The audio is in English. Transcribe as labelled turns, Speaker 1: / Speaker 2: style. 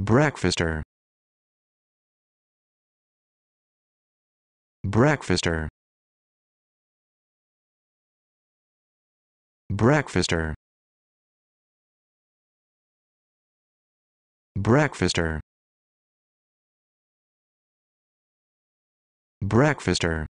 Speaker 1: breakfaster breakfaster breakfaster breakfaster breakfaster